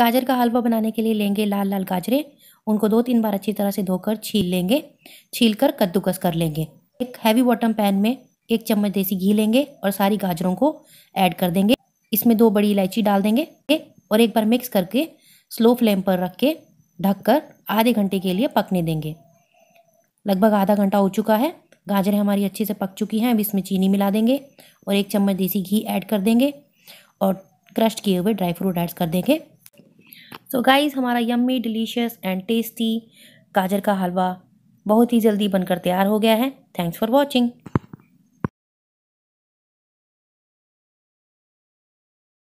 गाजर का हलवा बनाने के लिए लेंगे लाल लाल गाजरें उनको दो तीन बार अच्छी तरह से धोकर छील लेंगे छील कर कद्दूकस कर लेंगे एक हैवी बॉटम पैन में एक चम्मच देसी घी लेंगे और सारी गाजरों को ऐड कर देंगे इसमें दो बड़ी इलायची डाल देंगे और एक बार मिक्स करके स्लो फ्लेम पर रख के ढककर आधे घंटे के लिए पकने देंगे लगभग आधा घंटा हो चुका है गाजरें हमारी अच्छे से पक चुकी हैं अब इसमें चीनी मिला देंगे और एक चम्मच देसी घी ऐड कर देंगे और क्रश किए हुए ड्राई फ्रूट ऐड कर देंगे सो so गाइज हमारा यम्मी डिलीशियस एंड टेस्टी गाजर का हलवा बहुत ही जल्दी बनकर तैयार हो गया है थैंक्स फॉर वॉचिंग